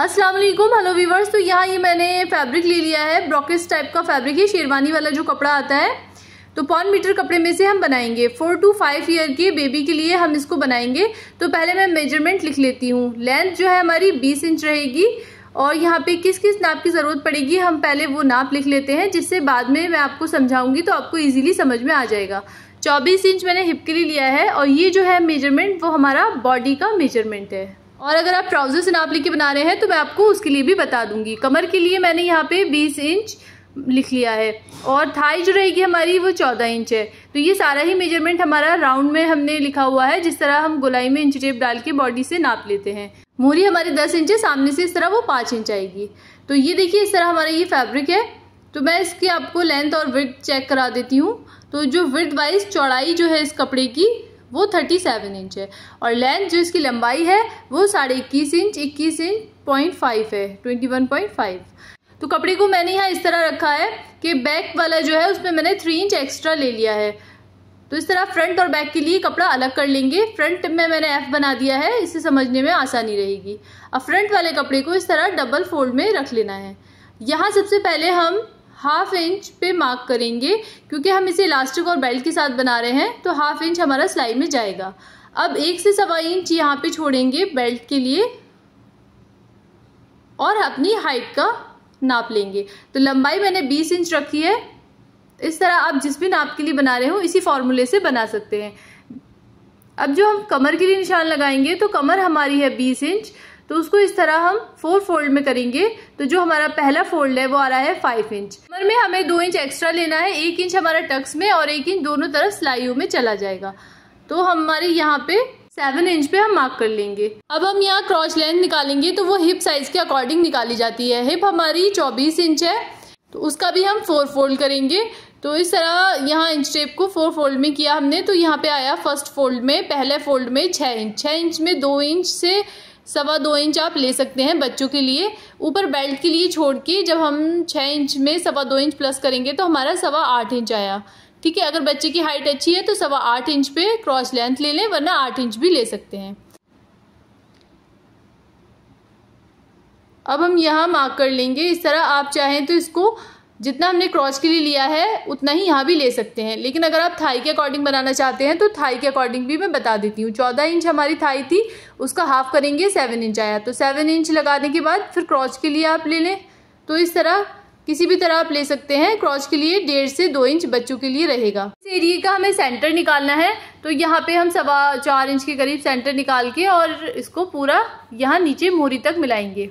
अस्सलाम वालेकुम hello viewers तो यहाँ ये मैंने फैब्रिक ले लिया है ब्रोकेज टाइप का फैब्रिक है शेरवानी वाला जो कपड़ा आता है तो पौन मीटर कपड़े में से हम बनाएंगे फोर टू फाइव ईयर के बेबी के लिए हम इसको बनाएंगे तो पहले मैं मेजरमेंट लिख लेती हूँ लेंथ जो है हमारी बीस इंच रहेगी और यहाँ पे किस किस नाप की ज़रूरत पड़ेगी हम पहले वो नाप लिख लेते हैं जिससे बाद में मैं आपको समझाऊंगी तो आपको इजीली समझ में आ जाएगा 24 इंच मैंने हिप के लिए लिया है और ये जो है मेजरमेंट वो हमारा बॉडी का मेजरमेंट है और अगर आप ट्राउज़र से नाप लेके बना रहे हैं तो मैं आपको उसके लिए भी बता दूंगी कमर के लिए मैंने यहाँ पे 20 इंच लिख लिया है और थाई जो रहेगी हमारी वो चौदह इंच है तो ये सारा ही मेजरमेंट हमारा राउंड में हमने लिखा हुआ है जिस तरह हम गुलाई में इंच टेप डाल के बॉडी से नाप लेते हैं मोरी हमारी दस इंच है सामने से इस तरह वो पाँच इंच आएगी तो ये देखिए इस तरह हमारा ये फैब्रिक है तो मैं इसकी आपको लेंथ और विथ चेक करा देती हूँ तो जो विथ वाइज चौड़ाई जो है इस कपड़े की वो थर्टी सेवन इंच है और लेंथ जो इसकी लंबाई है वो साढ़े इक्कीस इंच इक्कीस इंच पॉइंट फाइव है ट्वेंटी वन पॉइंट फाइव तो कपड़े को मैंने यहाँ इस तरह रखा है कि बैक वाला जो है उसमें मैंने थ्री इंच एक्स्ट्रा ले लिया है तो इस तरह फ्रंट और बैक के लिए कपड़ा अलग कर लेंगे फ्रंट में मैंने एफ बना दिया है इसे समझने में आसानी रहेगी अब फ्रंट वाले कपड़े को इस तरह डबल फोल्ड में रख लेना है यहाँ सबसे पहले हम हाफ इंच पे मार्क करेंगे क्योंकि हम इसे इलास्टिक और बेल्ट के साथ बना रहे हैं तो हाफ इंच हमारा सिलाई में जाएगा अब एक से सवा इंच यहाँ पे छोड़ेंगे बेल्ट के लिए और अपनी हाइट का नाप लेंगे तो लंबाई मैंने बीस इंच रखी है इस तरह आप जिस भी नाप के लिए बना रहे हो इसी फॉर्मूले से बना सकते हैं अब जो हम कमर के लिए निशान लगाएंगे तो कमर हमारी है बीस इंच तो उसको इस तरह हम फोर फोल्ड में करेंगे तो जो हमारा पहला फोल्ड है वो आ रहा है फाइव इंच कमर में हमें दो इंच एक्स्ट्रा लेना है एक इंच हमारा टक्स में और एक इंच दोनों तरफ सिलाइयों में चला जाएगा तो हमारे यहाँ पे सेवन इंच पे हम मार्क कर लेंगे अब हम यहाँ क्रॉच लेंथ निकालेंगे तो वो हिप साइज के अकॉर्डिंग निकाली जाती है हिप हमारी चौबीस इंच है तो उसका भी हम फोर फोल्ड करेंगे तो इस तरह यहाँ इंच टेप को फोर फोल्ड में किया हमने तो यहाँ पे आया फर्स्ट फोल्ड में पहले फोल्ड में छः इंच छः इंच में दो इंच से सवा दो इंच आप ले सकते हैं बच्चों के लिए ऊपर बेल्ट के लिए छोड़ के जब हम छः इंच में सवा दो इंच प्लस करेंगे तो हमारा सवा आठ इंच आया ठीक है अगर बच्चे की हाइट अच्छी है तो सवा आठ इंच पे क्रॉस लेंथ ले लें वरना आठ इंच भी ले सकते हैं अब हम यहाँ मार्क कर लेंगे इस तरह आप चाहें तो इसको जितना हमने क्रॉच के लिए लिया है उतना ही यहाँ भी ले सकते हैं लेकिन अगर आप थाई के अकॉर्डिंग बनाना चाहते हैं तो थाई के अकॉर्डिंग भी मैं बता देती हूँ चौदह इंच हमारी थाई थी उसका हाफ करेंगे सेवन इंच आया तो सेवन इंच लगाने के बाद फिर क्रॉच के लिए आप ले लें तो इस तरह किसी भी तरह आप ले सकते हैं क्रॉच के लिए डेढ़ से दो इंच बच्चों के लिए रहेगा इस एरिए का हमें सेंटर निकालना है तो यहाँ पे हम सवा चार इंच के करीब सेंटर निकाल के और इसको पूरा यहाँ नीचे मोहरी तक मिलाएंगे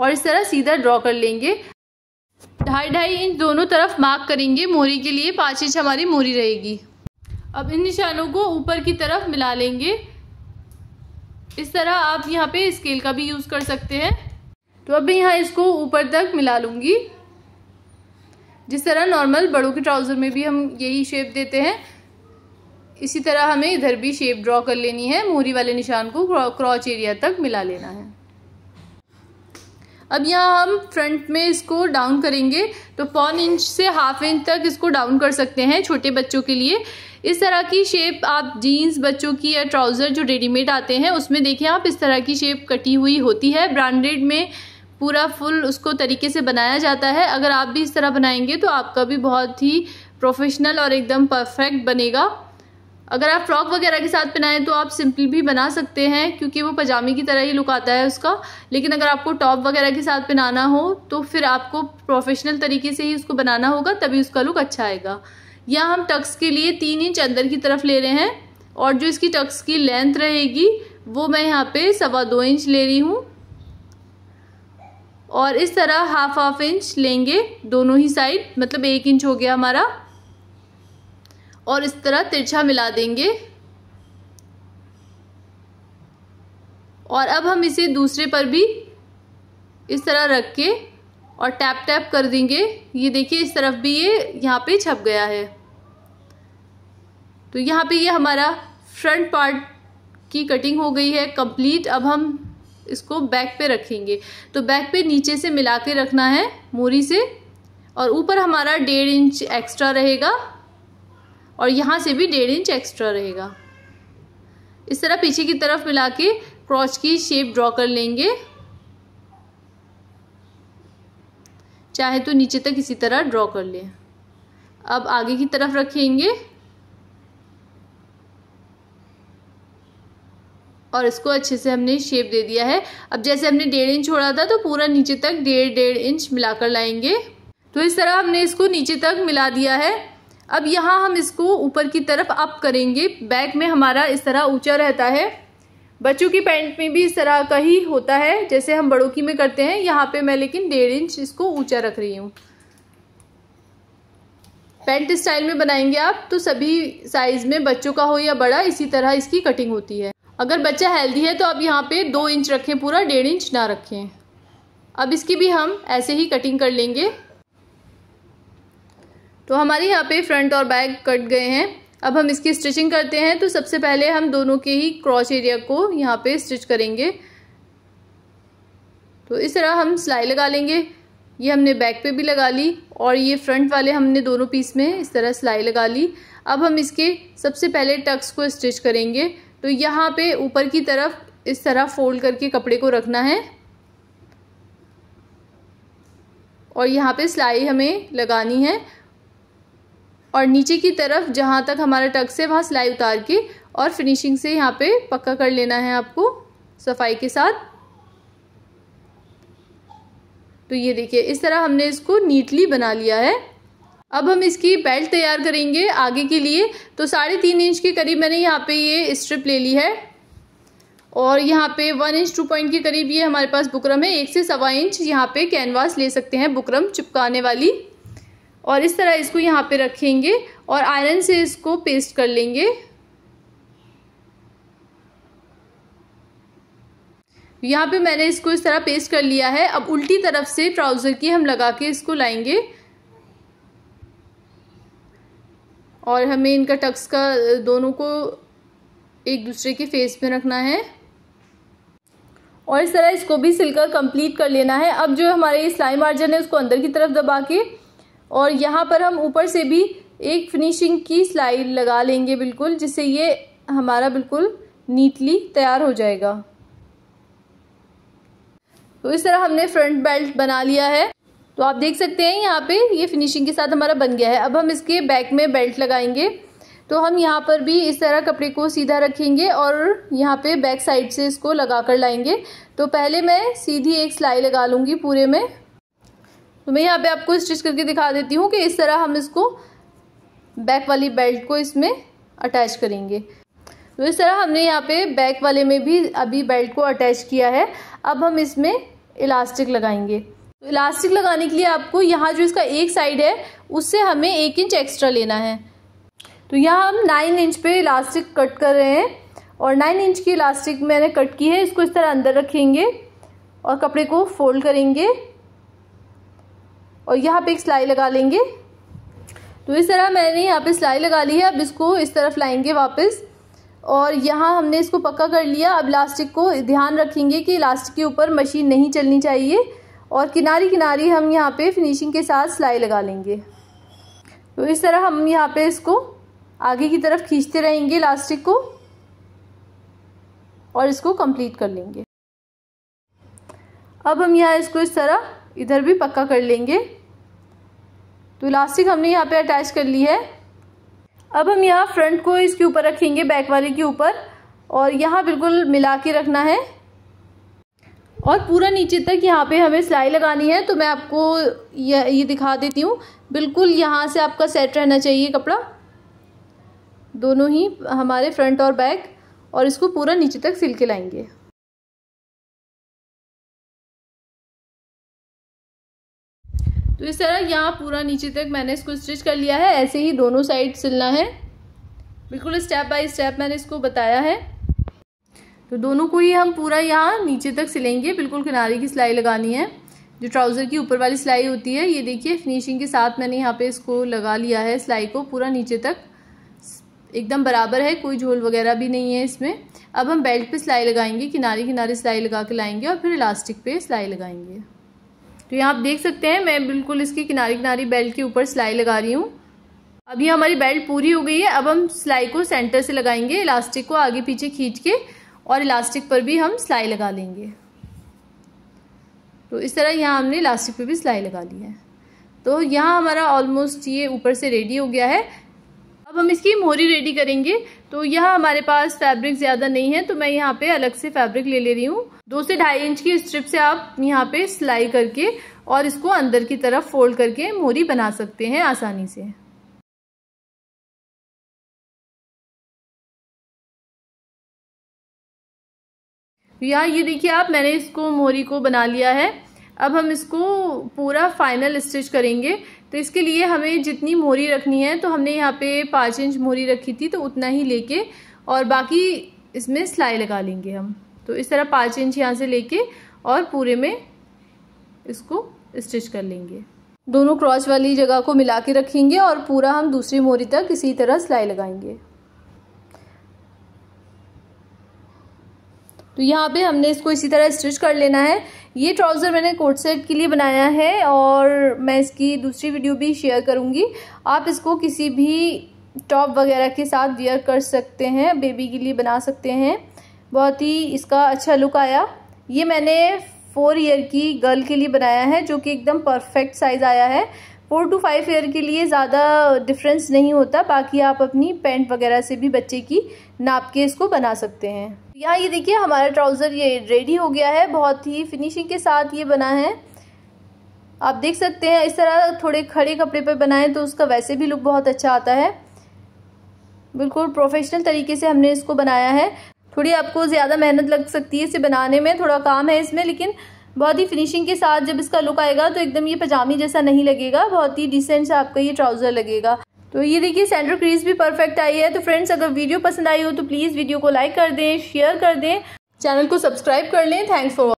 और इस तरह सीधा ड्रॉ कर लेंगे ढाई ढाई इंच दोनों तरफ मार्क करेंगे मोरी के लिए पाँच इंच हमारी मोरी रहेगी अब इन निशानों को ऊपर की तरफ मिला लेंगे इस तरह आप यहाँ पे स्केल का भी यूज़ कर सकते हैं तो अब मैं यहाँ इसको ऊपर तक मिला लूँगी जिस तरह नॉर्मल बड़ों के ट्राउज़र में भी हम यही शेप देते हैं इसी तरह हमें इधर भी शेप ड्रॉ कर लेनी है मोरी वाले निशान को क्रॉच एरिया तक मिला लेना है अब यहाँ हम फ्रंट में इसको डाउन करेंगे तो पौन इंच से हाफ इंच तक इसको डाउन कर सकते हैं छोटे बच्चों के लिए इस तरह की शेप आप जीन्स बच्चों की या ट्राउज़र जो रेडीमेड आते हैं उसमें देखें आप इस तरह की शेप कटी हुई होती है ब्रांडेड में पूरा फुल उसको तरीके से बनाया जाता है अगर आप भी इस तरह बनाएंगे तो आपका भी बहुत ही प्रोफेशनल और एकदम परफेक्ट बनेगा अगर आप फ्रॉक वगैरह के साथ पहनाएं तो आप सिंपल भी बना सकते हैं क्योंकि वो पजामे की तरह ही लुक आता है उसका लेकिन अगर आपको टॉप वगैरह के साथ पहनाना हो तो फिर आपको प्रोफेशनल तरीके से ही उसको बनाना होगा तभी उसका लुक अच्छा आएगा या हम टक्स के लिए तीन इंच अंदर की तरफ ले रहे हैं और जो इसकी टक्स की लेंथ रहेगी वो मैं यहाँ पर सवा दो इंच ले रही हूँ और इस तरह हाफ हाफ इंच लेंगे दोनों ही साइड मतलब एक इंच हो गया हमारा और इस तरह तिरछा मिला देंगे और अब हम इसे दूसरे पर भी इस तरह रख के और टैप टैप कर देंगे ये देखिए इस तरफ भी ये यहाँ पे छप गया है तो यहाँ पे ये हमारा फ्रंट पार्ट की कटिंग हो गई है कंप्लीट अब हम इसको बैक पे रखेंगे तो बैक पे नीचे से मिला के रखना है मोरी से और ऊपर हमारा डेढ़ इंच एक्स्ट्रा रहेगा और यहाँ से भी डेढ़ इंच एक्स्ट्रा रहेगा इस तरह पीछे की तरफ मिला के क्रॉच की शेप ड्रॉ कर लेंगे चाहे तो नीचे तक इसी तरह ड्रॉ कर लें अब आगे की तरफ रखेंगे और इसको अच्छे से हमने शेप दे दिया है अब जैसे हमने डेढ़ इंच छोड़ा था तो पूरा नीचे तक डेढ़ डेढ़ इंच मिलाकर लाएंगे तो इस तरह हमने इसको नीचे तक मिला दिया है अब यहाँ हम इसको ऊपर की तरफ अप करेंगे बैक में हमारा इस तरह ऊंचा रहता है बच्चों की पैंट में भी इस तरह का ही होता है जैसे हम बड़ों की में करते हैं यहाँ पे मैं लेकिन डेढ़ इंच इसको ऊंचा रख रही हूँ पैंट स्टाइल में बनाएंगे आप तो सभी साइज़ में बच्चों का हो या बड़ा इसी तरह इसकी कटिंग होती है अगर बच्चा हेल्दी है तो आप यहाँ पे दो इंच रखें पूरा डेढ़ इंच ना रखें अब इसकी भी हम ऐसे ही कटिंग कर लेंगे तो हमारे यहाँ पे फ्रंट और बैक कट गए हैं अब हम इसकी स्टिचिंग करते हैं तो सबसे पहले हम दोनों के ही क्रॉच एरिया को यहाँ पे स्टिच करेंगे तो इस तरह हम सिलाई लगा लेंगे ये हमने बैक पे भी लगा ली और ये फ्रंट वाले हमने दोनों पीस में इस तरह सिलाई लगा ली अब हम इसके सबसे पहले टक्स को स्टिच करेंगे तो यहाँ पे ऊपर की तरफ इस तरह फोल्ड करके कपड़े को रखना है और यहाँ पे सिलाई हमें लगानी है और नीचे की तरफ जहाँ तक हमारा टक्स है वहाँ सिलाई उतार के और फिनिशिंग से यहाँ पे पक्का कर लेना है आपको सफाई के साथ तो ये देखिए इस तरह हमने इसको नीटली बना लिया है अब हम इसकी बेल्ट तैयार करेंगे आगे के लिए तो साढ़े तीन इंच के करीब मैंने यहाँ पे ये स्ट्रिप ले ली है और यहाँ पे वन इंच टू पॉइंट के करीब ये हमारे पास बुकरम है एक से सवा इंच यहाँ पे कैनवास ले सकते हैं बुकरम चिपकाने वाली और इस तरह इसको यहाँ पे रखेंगे और आयरन से इसको पेस्ट कर लेंगे यहाँ पे मैंने इसको इस तरह पेस्ट कर लिया है अब उल्टी तरफ से ट्राउज़र की हम लगा के इसको लाएंगे और हमें इनका टक्स का दोनों को एक दूसरे के फेस में रखना है और इस तरह इसको भी सिलकर कंप्लीट कर लेना है अब जो हमारे स्लाइम मार्जन है उसको अंदर की तरफ दबा के और यहाँ पर हम ऊपर से भी एक फिनिशिंग की स्लाइड लगा लेंगे बिल्कुल जिससे ये हमारा बिल्कुल नीटली तैयार हो जाएगा तो इस तरह हमने फ्रंट बेल्ट बना लिया है तो आप देख सकते हैं यहाँ पे ये फिनिशिंग के साथ हमारा बन गया है अब हम इसके बैक में बेल्ट लगाएंगे तो हम यहाँ पर भी इस तरह कपड़े को सीधा रखेंगे और यहाँ पे बैक साइड से इसको लगा कर लाएंगे तो पहले मैं सीधी एक सिलाई लगा लूँगी पूरे में तो मैं यहाँ पे आपको स्टिच करके दिखा देती हूँ कि इस तरह हम इसको बैक वाली बेल्ट को इसमें अटैच करेंगे तो इस तरह हमने यहाँ पे बैक वाले में भी अभी बेल्ट को अटैच किया है अब हम इसमें इलास्टिक लगाएंगे तो इलास्टिक लगाने के लिए आपको यहाँ जो इसका एक साइड है उससे हमें एक इंच एक्स्ट्रा लेना है तो यहाँ हम नाइन इंच पे इलास्टिक कट कर रहे हैं और नाइन इंच की इलास्टिक मैंने कट की है इसको इस तरह अंदर रखेंगे और कपड़े को फोल्ड करेंगे और यहाँ पे एक सिलाई लगा लेंगे तो इस तरह मैंने यहाँ पे सिलाई लगा ली है अब इसको इस तरफ लाएंगे वापस और यहाँ हमने इसको पक्का कर लिया अब इलास्टिक को ध्यान रखेंगे कि इलास्टिक के ऊपर मशीन नहीं चलनी चाहिए और किनारी किनारी हम यहाँ पे फिनिशिंग के साथ सिलाई लगा लेंगे तो इस तरह हम यहाँ पे इसको आगे की तरफ खींचते रहेंगे इलास्टिक को और इसको कंप्लीट कर लेंगे अब हम यहाँ इसको इस तरह इधर भी पक्का कर लेंगे तो इलास्टिक हमने यहाँ पे अटैच कर ली है अब हम यहाँ फ्रंट को इसके ऊपर रखेंगे बैक वाले के ऊपर और यहाँ बिल्कुल मिला के रखना है और पूरा नीचे तक यहाँ पे हमें सिलाई लगानी है तो मैं आपको ये ये दिखा देती हूँ बिल्कुल यहाँ से आपका सेट रहना चाहिए कपड़ा दोनों ही हमारे फ्रंट और बैक और इसको पूरा नीचे तक सिल के लाएंगे इस तरह यहाँ पूरा नीचे तक मैंने इसको स्टिच कर लिया है ऐसे ही दोनों साइड सिलना है बिल्कुल स्टेप बाय स्टेप मैंने इसको बताया है तो दोनों को ही हम पूरा यहाँ नीचे तक सिलेंगे बिल्कुल किनारे की सिलाई लगानी है जो ट्राउज़र की ऊपर वाली सिलाई होती है ये देखिए फिनिशिंग के साथ मैंने यहाँ पे इसको लगा लिया है सिलाई को पूरा नीचे तक एकदम बराबर है कोई झोल वगैरह भी नहीं है इसमें अब हम बेल्ट पे सिलाई लगाएंगे किनारे किनारे सिलाई लगा के लाएंगे और फिर इलास्टिक पे सिलाई लगाएंगे तो यहाँ आप देख सकते हैं मैं बिल्कुल इसकी किनारे किनारे बेल्ट के ऊपर सिलाई लगा रही हूँ अभी हमारी बेल्ट पूरी हो गई है अब हम सिलाई को सेंटर से लगाएंगे इलास्टिक को आगे पीछे खींच के और इलास्टिक पर भी हम सिलाई लगा लेंगे तो इस तरह यहाँ हमने इलास्टिक पर भी सिलाई लगा ली है तो यहाँ हमारा ऑलमोस्ट ये ऊपर से रेडी हो गया है अब हम इसकी मोरी रेडी करेंगे तो यह हमारे पास फैब्रिक ज़्यादा नहीं है तो मैं यहाँ पे अलग से फैब्रिक ले ले रही हूँ दो से ढाई इंच की स्ट्रिप से आप यहाँ पे सिलाई करके और इसको अंदर की तरफ फोल्ड करके मोरी बना सकते हैं आसानी से यहाँ ये देखिए आप मैंने इसको मोरी को बना लिया है अब हम इसको पूरा फाइनल स्टिच करेंगे तो इसके लिए हमें जितनी मोरी रखनी है तो हमने यहाँ पे पाँच इंच मोरी रखी थी तो उतना ही लेके और बाकी इसमें सिलाई लगा लेंगे हम तो इस तरह पाँच इंच यहाँ से लेके और पूरे में इसको स्टिच कर लेंगे दोनों क्रॉच वाली जगह को मिला के रखेंगे और पूरा हम दूसरी मोरी तक इसी तरह सिलाई लगाएंगे तो यहाँ पे हमने इसको इसी तरह स्टिच कर लेना है ये ट्राउज़र मैंने कोट सेट के लिए बनाया है और मैं इसकी दूसरी वीडियो भी शेयर करूँगी आप इसको किसी भी टॉप वगैरह के साथ वेयर कर सकते हैं बेबी के लिए बना सकते हैं बहुत ही इसका अच्छा लुक आया ये मैंने फ़ोर ईयर की गर्ल के लिए बनाया है जो कि एकदम परफेक्ट साइज़ आया है फोर टू फाइव ईयर के लिए ज़्यादा डिफरेंस नहीं होता बाकी आप अपनी पैंट वगैरह से भी बच्चे की नाप के इसको बना सकते हैं यहाँ ये देखिए हमारा ट्राउज़र ये रेडी हो गया है बहुत ही फिनिशिंग के साथ ये बना है आप देख सकते हैं इस तरह थोड़े खड़े कपड़े पर बनाएं तो उसका वैसे भी लुक बहुत अच्छा आता है बिल्कुल प्रोफेशनल तरीके से हमने इसको बनाया है थोड़ी आपको ज़्यादा मेहनत लग सकती है इसे बनाने में थोड़ा काम है इसमें लेकिन बहुत ही फिनिशिंग के साथ जब इसका लुक आएगा तो एकदम ये पजामी जैसा नहीं लगेगा बहुत ही डिसेंट सा आपका ये ट्राउज़र लगेगा तो ये देखिए सेंटर क्रीज भी परफेक्ट आई है तो फ्रेंड्स अगर वीडियो पसंद आई हो तो प्लीज़ वीडियो को लाइक कर दें शेयर कर दें चैनल को सब्सक्राइब कर लें थैंक्स फॉर